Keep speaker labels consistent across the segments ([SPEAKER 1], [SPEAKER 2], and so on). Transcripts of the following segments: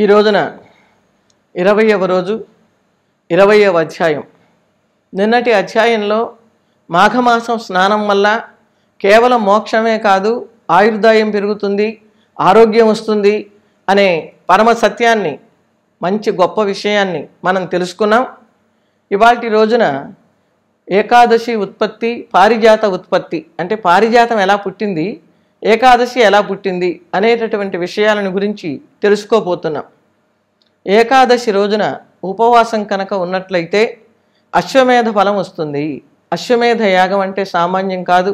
[SPEAKER 1] ఈ రోజున ఇరవయవ రోజు ఇరవయవ అధ్యాయం నిన్నటి అధ్యాయంలో మాఘమాసం స్నానం వల్ల కేవలం మోక్షమే కాదు ఆయుర్దాయం పెరుగుతుంది ఆరోగ్యం వస్తుంది అనే పరమ సత్యాన్ని మంచి గొప్ప విషయాన్ని మనం తెలుసుకున్నాం ఇవాటి రోజున ఏకాదశి ఉత్పత్తి పారిజాత ఉత్పత్తి అంటే పారిజాతం ఎలా పుట్టింది ఏకాదశి ఎలా పుట్టింది అనేటటువంటి విషయాలను గురించి తెలుసుకోబోతున్నాం ఏకాదశి రోజున ఉపవాసం కనుక ఉన్నట్లయితే అశ్వమేధ ఫలం వస్తుంది అశ్వమేధ యాగం అంటే సామాన్యం కాదు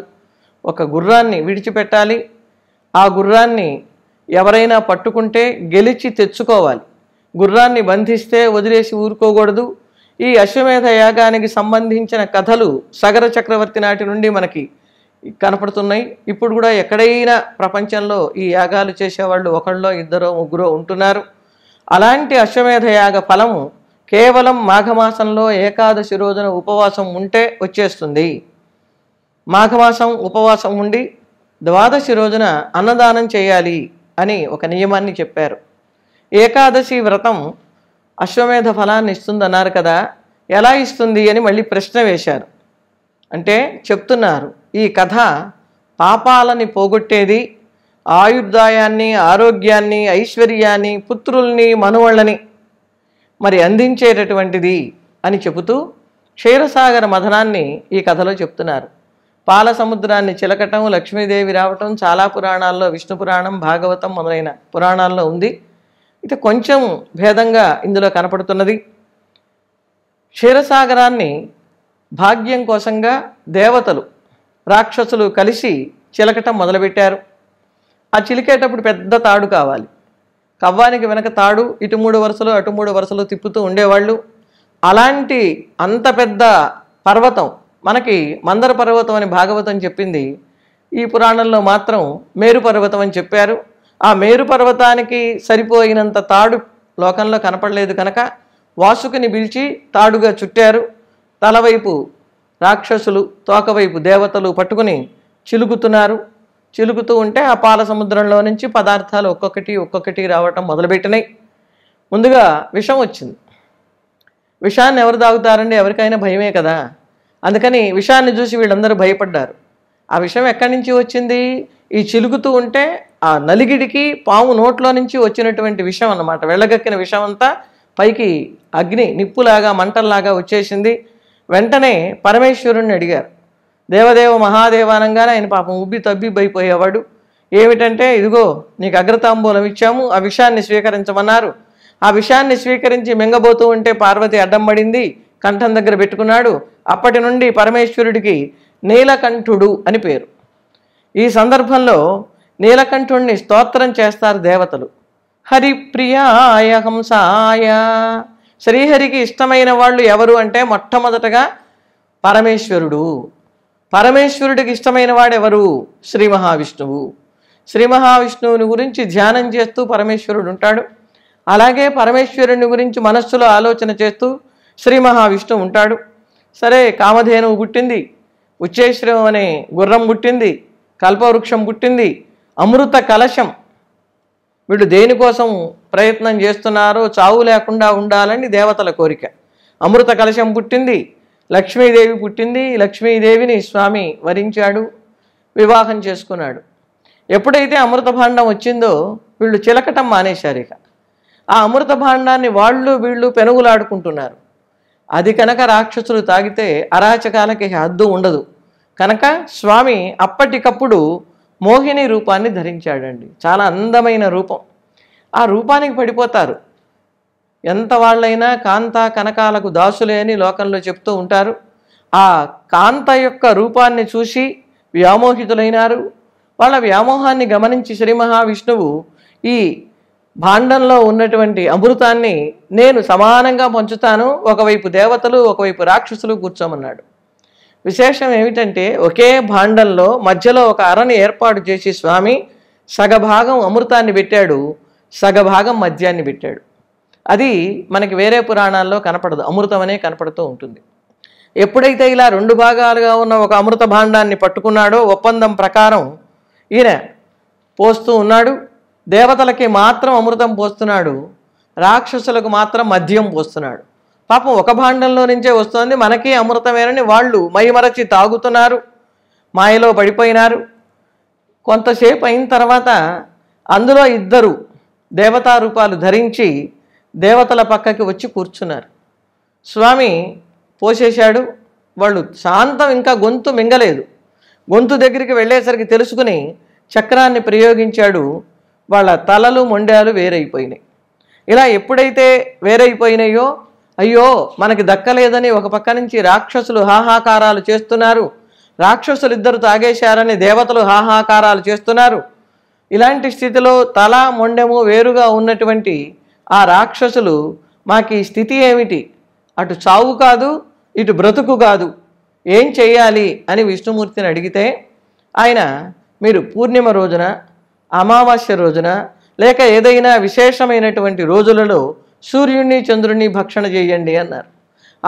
[SPEAKER 1] ఒక గుర్రాన్ని విడిచిపెట్టాలి ఆ గుర్రాన్ని ఎవరైనా పట్టుకుంటే గెలిచి తెచ్చుకోవాలి గుర్రాన్ని బంధిస్తే వదిలేసి ఊరుకోకూడదు ఈ అశ్వమేధ యాగానికి సంబంధించిన కథలు సగర చక్రవర్తి నాటి నుండి మనకి కనపడుతున్నాయి ఇప్పుడు కూడా ఎక్కడైనా ప్రపంచంలో ఈ యాగాలు చేసేవాళ్ళు ఒకళ్ళో ఇద్దరో ముగ్గురో ఉంటున్నారు అలాంటి అశ్వమేధ యాగ ఫలము కేవలం మాఘమాసంలో ఏకాదశి రోజున ఉపవాసం ఉంటే వచ్చేస్తుంది మాఘమాసం ఉపవాసం ఉండి ద్వాదశి రోజున అన్నదానం చేయాలి అని ఒక నియమాన్ని చెప్పారు ఏకాదశి వ్రతం అశ్వమేధ ఫలాన్ని ఇస్తుందన్నారు కదా ఎలా ఇస్తుంది అని మళ్ళీ ప్రశ్న వేశారు అంటే చెప్తున్నారు ఈ కథ పాపాలని పోగొట్టేది ఆయుర్దాయాన్ని ఆరోగ్యాన్ని ఐశ్వర్యాన్ని పుత్రుల్ని మనువళ్ళని మరి అందించేటటువంటిది అని చెబుతూ క్షీరసాగర మథనాన్ని ఈ కథలో చెప్తున్నారు పాల సముద్రాన్ని చిలకటం లక్ష్మీదేవి రావటం చాలా పురాణాల్లో విష్ణు పురాణం భాగవతం మొదలైన పురాణాల్లో ఉంది ఇది కొంచెం భేదంగా ఇందులో కనపడుతున్నది క్షీరసాగరాన్ని భాగ్యం కోసంగా దేవతలు రాక్షసులు కలిసి చిలకటం మొదలుపెట్టారు ఆ చిలికేటప్పుడు పెద్ద తాడు కావాలి కవ్వానికి వెనక తాడు ఇటు మూడు వరుసలు అటు మూడు వరుసలు తిప్పుతూ ఉండేవాళ్ళు అలాంటి అంత పెద్ద పర్వతం మనకి మందర పర్వతం అని భాగవతం చెప్పింది ఈ పురాణంలో మాత్రం మేరు పర్వతం అని చెప్పారు ఆ మేరు పర్వతానికి సరిపోయినంత తాడు లోకంలో కనపడలేదు కనుక వాసుకుని పిలిచి తాడుగా చుట్టారు తలవైపు రాక్షసులు తోకవైపు దేవతలు పట్టుకుని చిలుకుతున్నారు చిలుకుతూ ఉంటే ఆ పాల సముద్రంలో నుంచి పదార్థాలు ఒక్కొక్కటి ఒక్కొక్కటి రావటం మొదలుపెట్టినాయి ముందుగా విషం వచ్చింది విషాన్ని ఎవరు తాగుతారండి ఎవరికైనా భయమే కదా అందుకని విషాన్ని చూసి వీళ్ళందరూ భయపడ్డారు ఆ విషం ఎక్కడి నుంచి వచ్చింది ఈ చిలుకుతూ ఉంటే ఆ నలిగిడికి పాము నోట్లో నుంచి వచ్చినటువంటి విషం అన్నమాట వెళ్ళగక్కిన విషం అంతా పైకి అగ్ని నిప్పులాగా మంటల్లాగా వచ్చేసింది వెంటనే పరమేశ్వరుణ్ణి అడిగారు దేవదేవ మహాదేవ అనగానే ఆయన పాపం ఉబ్బి తబ్బి తబ్బిబ్బైపోయేవాడు ఏమిటంటే ఇదిగో నీకు అగ్రతాంబూలం ఇచ్చాము ఆ విషయాన్ని స్వీకరించమన్నారు ఆ విషయాన్ని స్వీకరించి మింగబోతూ ఉంటే పార్వతి అడ్డం పడింది కంఠం దగ్గర పెట్టుకున్నాడు అప్పటి నుండి పరమేశ్వరుడికి నీలకంఠుడు అని పేరు ఈ సందర్భంలో నీలకంఠుణ్ణి స్తోత్రం చేస్తారు దేవతలు హరిప్రియాయ హంసాయ శ్రీహరికి ఇష్టమైన వాళ్ళు ఎవరు అంటే మొట్టమొదటగా పరమేశ్వరుడు పరమేశ్వరుడికి ఇష్టమైన వాడెవరు శ్రీ మహావిష్ణువు శ్రీ మహావిష్ణువుని గురించి ధ్యానం చేస్తూ పరమేశ్వరుడు ఉంటాడు అలాగే పరమేశ్వరుని గురించి మనస్సులో ఆలోచన చేస్తూ శ్రీ మహావిష్ణువు ఉంటాడు సరే కామధేనువు పుట్టింది ఉచ్చేశ్వరం అనే గుర్రం పుట్టింది కల్పవృక్షం పుట్టింది అమృత కలశం వీళ్ళు దేనికోసం ప్రయత్నం చేస్తున్నారో చావు లేకుండా ఉండాలని దేవతల కోరిక అమృత కలశం పుట్టింది లక్ష్మీదేవి పుట్టింది లక్ష్మీదేవిని స్వామి వరించాడు వివాహం చేసుకున్నాడు ఎప్పుడైతే అమృత భాండం వచ్చిందో వీళ్ళు చిలకటం మానేశారు ఇక ఆ అమృత భాండాన్ని వాళ్ళు వీళ్ళు పెనుగులాడుకుంటున్నారు అది కనుక రాక్షసులు తాగితే అరాచకాలకి హద్దు ఉండదు కనుక స్వామి అప్పటికప్పుడు మోహిని రూపాన్ని ధరించాడండి చాలా అందమైన రూపం ఆ రూపానికి పడిపోతారు ఎంత వాళ్ళైనా కాంత కనకాలకు దాసులే అని లోకంలో చెప్తూ ఉంటారు ఆ కాంత యొక్క రూపాన్ని చూసి వ్యామోహితులైనారు వాళ్ళ వ్యామోహాన్ని గమనించి శ్రీ మహావిష్ణువు ఈ భాండంలో ఉన్నటువంటి అమృతాన్ని నేను సమానంగా పంచుతాను ఒకవైపు దేవతలు ఒకవైపు రాక్షసులు కూర్చోమన్నాడు విశేషం ఏమిటంటే ఒకే భాండంలో మధ్యలో ఒక అరని ఏర్పాటు చేసి స్వామి సగభాగం అమృతాన్ని పెట్టాడు సగభాగం మద్యాన్ని పెట్టాడు అది మనకి వేరే పురాణాల్లో కనపడదు అమృతం అనే కనపడుతూ ఉంటుంది ఎప్పుడైతే ఇలా రెండు భాగాలుగా ఉన్న ఒక అమృత భాండాన్ని పట్టుకున్నాడో ఒప్పందం ప్రకారం ఈయన పోస్తూ ఉన్నాడు దేవతలకి మాత్రం అమృతం పోస్తున్నాడు రాక్షసులకు మాత్రం మద్యం పోస్తున్నాడు పాపం ఒక భాండంలో నుంచే వస్తోంది మనకే అమృతమేనని వాళ్ళు మైమరచి తాగుతున్నారు మాయలో పడిపోయినారు కొంతసేపు అయిన తర్వాత అందులో ఇద్దరు దేవతారూపాలు రూపాలు ధరించి దేవతల పక్కకి వచ్చి కూర్చున్నారు స్వామి పోసేశాడు వాళ్ళు శాంతం ఇంకా గొంతు మింగలేదు గొంతు దగ్గరికి వెళ్ళేసరికి తెలుసుకుని చక్రాన్ని ప్రయోగించాడు వాళ్ళ తలలు మొండాలు వేరైపోయినాయి ఇలా ఎప్పుడైతే వేరైపోయినాయో అయ్యో మనకి దక్కలేదని ఒక పక్క నుంచి రాక్షసులు హాహాకారాలు చేస్తున్నారు రాక్షసులు ఇద్దరు తాగేశారని దేవతలు హాహాకారాలు చేస్తున్నారు ఇలాంటి స్థితిలో తల మొండెము వేరుగా ఉన్నటువంటి ఆ రాక్షసులు మాకు ఈ స్థితి ఏమిటి అటు చావు కాదు ఇటు బ్రతుకు కాదు ఏం చేయాలి అని విష్ణుమూర్తిని అడిగితే ఆయన మీరు పూర్ణిమ రోజున అమావాస్య రోజున లేక ఏదైనా విశేషమైనటువంటి రోజులలో సూర్యుణ్ణి చంద్రుణ్ణి భక్షణ చేయండి అన్నారు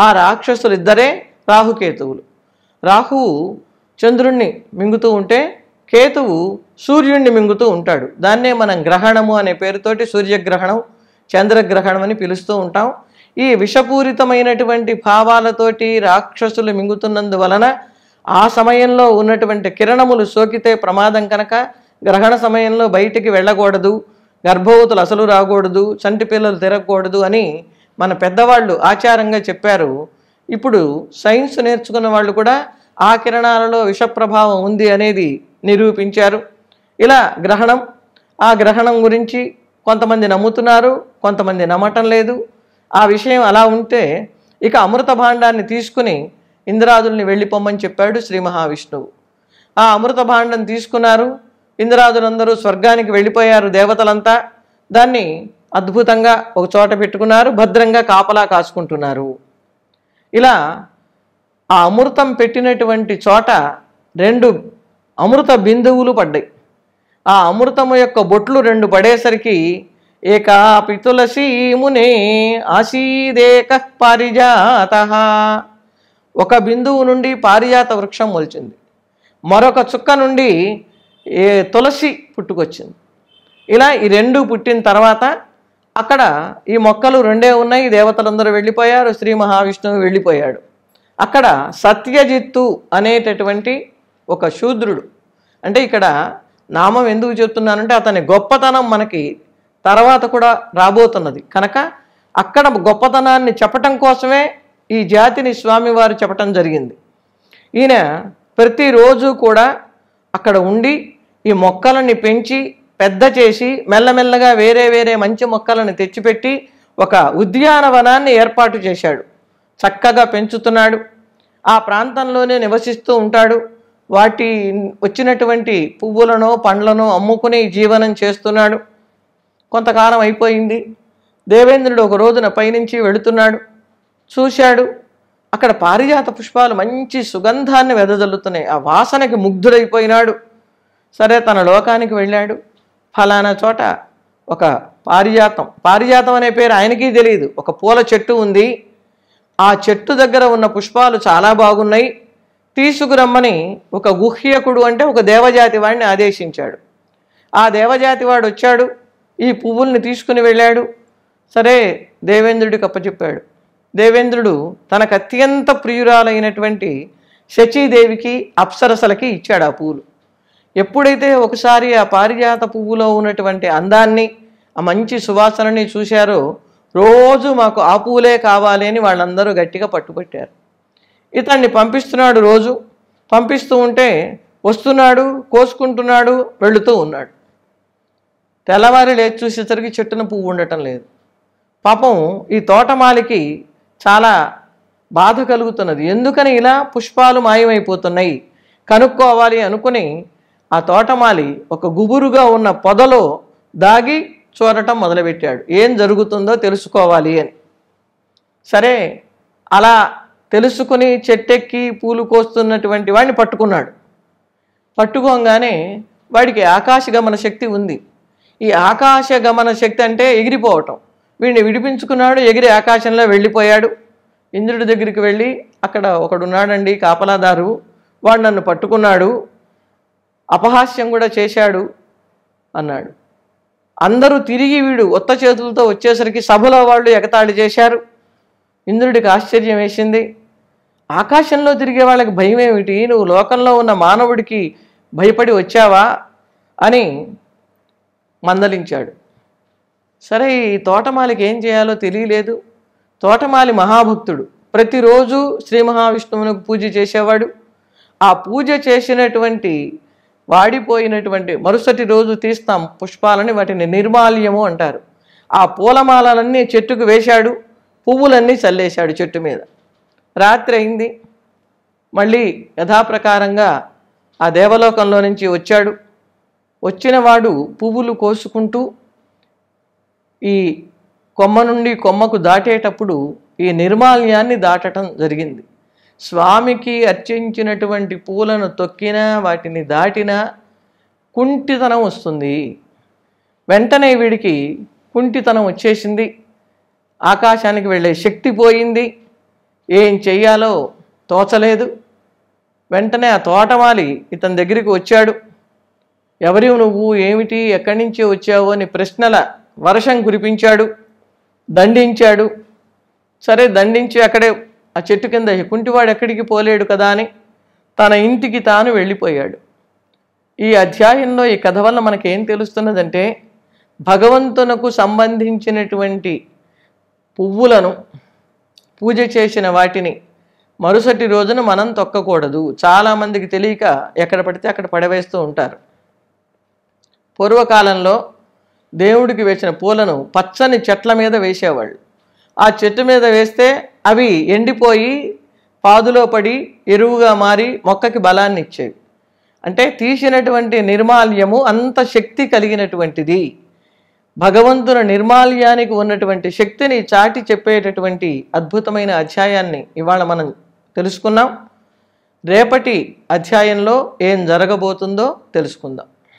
[SPEAKER 1] ఆ రాక్షసులు ఇద్దరే రాహుకేతువులు రాహువు చంద్రుణ్ణి మింగుతూ ఉంటే కేతువు సూర్యుణ్ణి మింగుతూ ఉంటాడు దాన్నే మనం గ్రహణము అనే పేరుతోటి సూర్యగ్రహణం చంద్రగ్రహణం అని పిలుస్తూ ఉంటాం ఈ విషపూరితమైనటువంటి భావాలతోటి రాక్షసులు మింగుతున్నందువలన ఆ సమయంలో ఉన్నటువంటి కిరణములు సోకితే ప్రమాదం కనుక గ్రహణ సమయంలో బయటికి వెళ్ళకూడదు గర్భవతులు అసలు రాకూడదు చంటి పిల్లలు తిరగకూడదు అని మన పెద్దవాళ్ళు ఆచారంగా చెప్పారు ఇప్పుడు సైన్స్ నేర్చుకున్న వాళ్ళు కూడా ఆ కిరణాలలో విషప్రభావం ఉంది అనేది నిరూపించారు ఇలా గ్రహణం ఆ గ్రహణం గురించి కొంతమంది నమ్ముతున్నారు కొంతమంది నమ్మటం లేదు ఆ విషయం అలా ఉంటే ఇక అమృత భాండాన్ని తీసుకుని ఇంద్రాదుల్ని వెళ్ళిపోమ్మని చెప్పాడు శ్రీ మహావిష్ణువు ఆ అమృత భాండం తీసుకున్నారు ఇంద్రాదులందరూ స్వర్గానికి వెళ్ళిపోయారు దేవతలంతా దాన్ని అద్భుతంగా ఒక చోట పెట్టుకున్నారు భద్రంగా కాపలా కాసుకుంటున్నారు ఇలా ఆ అమృతం పెట్టినటువంటి చోట రెండు అమృత బిందువులు పడ్డాయి ఆ అమృతము యొక్క బొట్లు రెండు పడేసరికి ఏకాపి తులసీమునే ఆశీదేక పారిజాత ఒక బిందువు నుండి పారిజాత వృక్షం మొలిచింది మరొక చుక్క నుండి ఏ తులసి పుట్టుకొచ్చింది ఇలా ఈ రెండు పుట్టిన తర్వాత అక్కడ ఈ మొక్కలు రెండే ఉన్నాయి దేవతలందరూ వెళ్ళిపోయారు శ్రీ మహావిష్ణువు వెళ్ళిపోయాడు అక్కడ సత్యజిత్తు అనేటటువంటి ఒక శూద్రుడు అంటే ఇక్కడ నామం ఎందుకు చెప్తున్నానంటే అతని గొప్పతనం మనకి తర్వాత కూడా రాబోతున్నది కనుక అక్కడ గొప్పతనాన్ని చెప్పటం కోసమే ఈ జాతిని స్వామివారు చెప్పటం జరిగింది ఈయన ప్రతిరోజు కూడా అక్కడ ఉండి ఈ మొక్కలని పెంచి పెద్ద చేసి మెల్లమెల్లగా వేరే వేరే మంచి మొక్కలను తెచ్చిపెట్టి ఒక ఉద్యానవనాన్ని ఏర్పాటు చేశాడు చక్కగా పెంచుతున్నాడు ఆ ప్రాంతంలోనే నివసిస్తూ ఉంటాడు వాటి వచ్చినటువంటి పువ్వులను పండ్లను అమ్ముకుని జీవనం చేస్తున్నాడు కొంతకాలం అయిపోయింది దేవేంద్రుడు ఒక రోజున పైనుంచి వెళుతున్నాడు చూశాడు అక్కడ పారిజాత పుష్పాలు మంచి సుగంధాన్ని వెదజల్లుతున్నాయి ఆ వాసనకి ముగ్ధుడైపోయినాడు సరే తన లోకానికి వెళ్ళాడు ఫలానా చోట ఒక పారిజాతం పారిజాతం అనే పేరు ఆయనకి తెలియదు ఒక పూల చెట్టు ఉంది ఆ చెట్టు దగ్గర ఉన్న పుష్పాలు చాలా బాగున్నాయి తీసుకురమ్మని ఒక గుహ్యకుడు అంటే ఒక దేవజాతి వాడిని ఆదేశించాడు ఆ దేవజాతి వాడు వచ్చాడు ఈ పువ్వుల్ని తీసుకుని వెళ్ళాడు సరే దేవేంద్రుడికి అప్పచెప్పాడు దేవేంద్రుడు తనకు అత్యంత ప్రియురాలైనటువంటి శచీదేవికి అప్సరసలకి ఇచ్చాడు ఆ పువ్వులు ఎప్పుడైతే ఒకసారి ఆ పారిజాత పువ్వులో ఉన్నటువంటి అందాన్ని ఆ మంచి సువాసనని చూశారో రోజు మాకు ఆ పువ్వులే కావాలి అని వాళ్ళందరూ గట్టిగా పట్టుబట్టారు ఇతన్ని పంపిస్తున్నాడు రోజు పంపిస్తూ ఉంటే వస్తున్నాడు కోసుకుంటున్నాడు వెళుతూ ఉన్నాడు తెల్లవారి లేచి చూసేసరికి చెట్టున పువ్వు ఉండటం లేదు పాపం ఈ తోటమాలికి చాలా బాధ కలుగుతున్నది ఎందుకని ఇలా పుష్పాలు మాయమైపోతున్నాయి కనుక్కోవాలి అనుకుని ఆ తోటమాలి ఒక గుబురుగా ఉన్న పొదలో దాగి చూడటం మొదలుపెట్టాడు ఏం జరుగుతుందో తెలుసుకోవాలి అని సరే అలా తెలుసుకుని చెట్టెక్కి పూలు కోస్తున్నటువంటి వాడిని పట్టుకున్నాడు పట్టుకోగానే వాడికి ఆకాశ గమన శక్తి ఉంది ఈ ఆకాశ గమన శక్తి అంటే ఎగిరిపోవటం వీడిని విడిపించుకున్నాడు ఎగిరి ఆకాశంలో వెళ్ళిపోయాడు ఇంద్రుడి దగ్గరికి వెళ్ళి అక్కడ ఒకడున్నాడండి కాపలాదారు వాడు నన్ను పట్టుకున్నాడు అపహాస్యం కూడా చేశాడు అన్నాడు అందరూ తిరిగి వీడు ఒత్త చేతులతో వచ్చేసరికి సభలో వాళ్ళు ఎగతాళి చేశారు ఇంద్రుడికి ఆశ్చర్యం వేసింది ఆకాశంలో తిరిగే వాళ్ళకి భయం ఏమిటి నువ్వు లోకంలో ఉన్న మానవుడికి భయపడి వచ్చావా అని మందలించాడు సరే ఈ తోటమాలికి ఏం చేయాలో తెలియలేదు తోటమాలి మహాభక్తుడు ప్రతిరోజు శ్రీ మహావిష్ణువునకు పూజ చేసేవాడు ఆ పూజ చేసినటువంటి వాడిపోయినటువంటి మరుసటి రోజు తీస్తాం పుష్పాలని వాటిని నిర్మాల్యము అంటారు ఆ పూలమాలలన్నీ చెట్టుకు వేశాడు పువ్వులన్నీ చల్లేశాడు చెట్టు మీద రాత్రి అయింది మళ్ళీ యథాప్రకారంగా ఆ దేవలోకంలో నుంచి వచ్చాడు వచ్చినవాడు పువ్వులు కోసుకుంటూ ఈ కొమ్మ నుండి కొమ్మకు దాటేటప్పుడు ఈ నిర్మాల్యాన్ని దాటటం జరిగింది స్వామికి అర్చించినటువంటి పూలను తొక్కినా వాటిని దాటినా కుంటితనం వస్తుంది వెంటనే వీడికి కుంటితనం వచ్చేసింది ఆకాశానికి వెళ్ళే శక్తి పోయింది ఏం చెయ్యాలో తోచలేదు వెంటనే ఆ తోటమాలి ఇతని దగ్గరికి వచ్చాడు ఎవరి నువ్వు ఏమిటి ఎక్కడి నుంచి వచ్చావు అని ప్రశ్నల వర్షం కురిపించాడు దండించాడు సరే దండించి అక్కడే ఆ చెట్టు కింద కుంటివాడు ఎక్కడికి పోలేడు కదా అని తన ఇంటికి తాను వెళ్ళిపోయాడు ఈ అధ్యాయంలో ఈ కథ వల్ల మనకేం తెలుస్తున్నదంటే భగవంతునకు సంబంధించినటువంటి పువ్వులను పూజ చేసిన వాటిని మరుసటి రోజున మనం తొక్కకూడదు చాలామందికి తెలియక ఎక్కడ పడితే అక్కడ పడవేస్తూ ఉంటారు పూర్వకాలంలో దేవుడికి వేసిన పూలను పచ్చని చెట్ల మీద వేసేవాళ్ళు ఆ చెట్టు మీద వేస్తే అవి ఎండిపోయి పాదులో పడి ఎరువుగా మారి మొక్కకి బలాన్ని ఇచ్చేవి అంటే తీసినటువంటి నిర్మాల్యము అంత శక్తి కలిగినటువంటిది భగవంతుని నిర్మాల్యానికి ఉన్నటువంటి శక్తిని చాటి చెప్పేటటువంటి అద్భుతమైన అధ్యాయాన్ని ఇవాళ మనం తెలుసుకున్నాం రేపటి అధ్యాయంలో ఏం జరగబోతుందో తెలుసుకుందాం